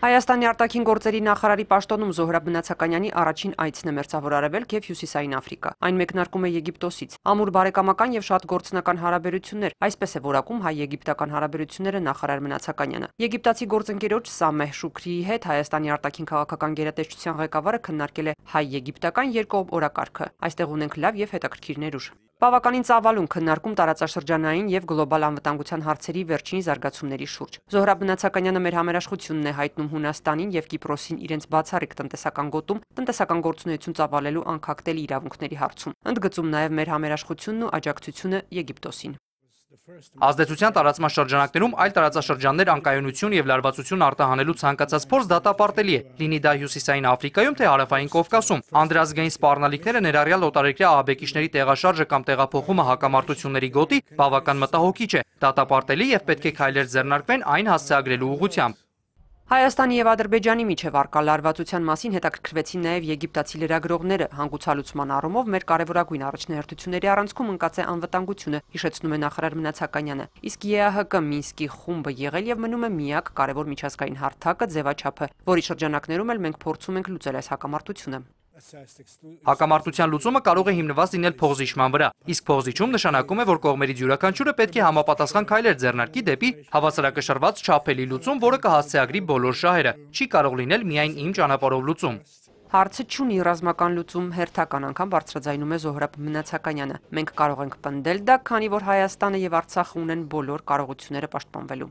Հայաստանի արտաքին գործերի նախարարի պաշտոնում Զոհրա Բնացականյանի առաջին այցն է մերձավոր Արևելք եւ Հյուսիսային Աֆրիկա։ Այն մեկնարկում է Եգիպտոսից։ Ամուր բարեկամական եւ շատ գործնական հարաբերություններ, այսպես է որակում հայ-եգիպտական հարաբերությունները նախարար Բնացականյանը։ Եգիպտացի գործընկերոջ Սամեհ Շուքրիի հետ Հայաստանի արտաքին քաղաքական գերատեսչության ղեկավարը քննարկել է հայ-եգիպտական երկկողմ օրակարգը։ Այստեղ ունենք լավ եւ հետաքրքիր ներուժ։ Բավականին ծավալուն քննարկում տարածաշրջանային եւ գլոբալ անվտանգության հարցերի վերջին զարգացումների շուրջ։ Զոհրաբ Մնացականյանը մեր համերաշխությունն է հայտնում Հունաստանին եւ Կիպրոսին իրենց բացառիկ տնտեսական գոտում տնտեսական գործունեություն ծավալելու անկախտելի իրավունքների հարցում։ Ընդգծում նաեւ մեր համերաշխությունն ու աջակցությունը Եգիպտոսին։ Ազդեցության տարածման շրջանակներում այլ տարածաշրջաններ անկայունություն եւ լարվածություն արտահանելու ցանկացած փորձ դատապարտելի է, լինի դա Հյուսիսային Աֆրիկայում թե Հարավային Կովկասում։ Անդրազգային սպառնալիքները ներառյալ օտարերկրյա ահաբեկիչների տեղաշարժը կամ տեղափոխումը հակամարտությունների գոտի բավական մտահոգիչ է, դատապարտելի եւ պետք է քայլեր ձեռնարկվեն այն հասցեագրելու ուղղությամբ։ Հայաստանի եւ Ադրբեջանի միջև արկա լարվածության մասին հետաքրքրվեցին նաեւ եգիպտացի լրագրողները։ Հանգուցալուցման առումով մեր կարևորագույն առաջնահերթությունների առանցքում ընկած է անվտանգությունը, հիշեցնում է նախարար Մնացականյանը։ Իսկ ԵԱՀԿ Մինսկի խումբը եղել եւ մնում է միակ կարևոր միջազգային հարթակը ձևաչափը, որի շրջանակներում էլ մենք փորձում ենք լուծել այս հակամարտությունը։ Հակամարտության լուծումը կարող է հիմնված լինել փողզիչման վրա, իսկ փողզիչում նշանակում է, որ կողմերից յուրաքանչյուրը պետք է համապատասխան քայլեր ձեռնարկի դեպի հավասարակշռված չափելի լուծում, որը կհասցեագրի բոլոր շահերը, չի կարող լինել միայն իմ ճանապարհով լուծում։ Հարցը չունի ռազմական լուծում հերթական անգամ բարձրաձայնում է Զոհրաբ Մնացականյանը։ Մենք կարող ենք պնդել դա, քանի որ Հայաստանը եւ Արցախը ունեն բոլոր կարողությունները պաշտպանվելու։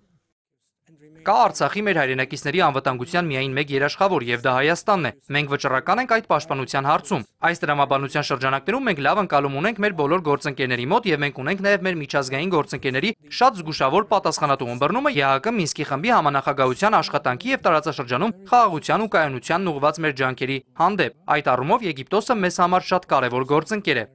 Կա Արցախի մեր հայրենակիցների անվտանգության միայն մեկ երաշխավոր եւ դա Հայաստանն է։ Մենք վճռական ենք այդ պաշտպանության հարցում։ Այս դրամաբանության շրջանակներում մենք լավ ընկալում ունենք մեր բոլոր գործընկերների մոտ եւ մենք ունենք նաեւ մեր միջազգային գործընկերների շատ զգուշավոր պատասխանատու ըմբռնումը ԵԱՀԿ Մինսկի խմբի համանախագահության աշխատանքի եւ տարածաշրջանում խաղաղության ու կայունության ուղված մեր ջանքերի հանդեպ։ Այդ առումով Եգիպտոսը մեզ համար շատ կարեւոր գործընկեր է։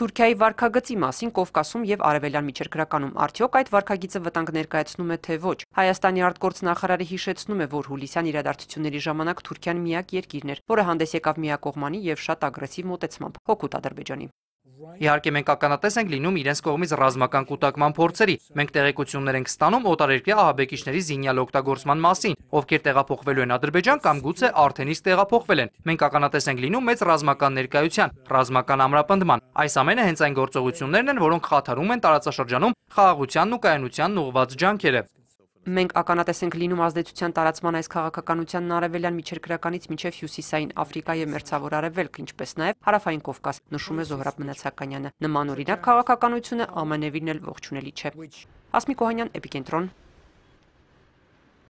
Թուրքիայի վարկագծի մասին Կովկասում եւ Արևելյան միջերկրականում արդյոք այդ վարկագիծը վտանգ ներկայացնում է թե ոչ։ Հայաստանի արտգործնախարարը հիշեցնում է, որ հուլիսյան իրադարձությունների ժամանակ Թուրքիան միակ երկիրն էր, որը հանդես եկավ միակողմանի եւ շատ ագրեսիվ մոտեցմամբ հօգուտ Ադրբեջանի։ Իհարկե մենք ականատես ենք լինում իրենց կողմից ռազմական կուտակման փորձերի։ Մենք տեղեկություններ ենք ստանում օտարերկրյա ահաբեկիչների զինյալ օգտագործման մասին, ովքեր տեղափոխվելու են Ադրբեջան կամ գուցե արդեն իսկ տեղափոխվել են։ Մենք ականատես ենք լինում մեծ ռազմական ներկայության, ռազմական ամրապնդման։ Այս ամենը հենց այն գործողություններն են, որոնք խաթարում են տարածաշրջանում խաղաղությանն ու կայանությանն ուղված ջանքերը։ Մենք ականատես ենք լինում ազդեցության տարածման այս քաղաքականությանն արևելյան միջերկրականից մինչև հյուսիսային Աֆրիկա եւ Մերձավոր Արևելք, ինչպես նաեւ հարավային Կովկաս, նշում է Զոհրաբ Մնացականյանը։ Նման օրինակ քաղաքականությունը ամենևին էլ ողջունելի չէ։ Ասմիկ Օհանյան, Էպիկենտրոն,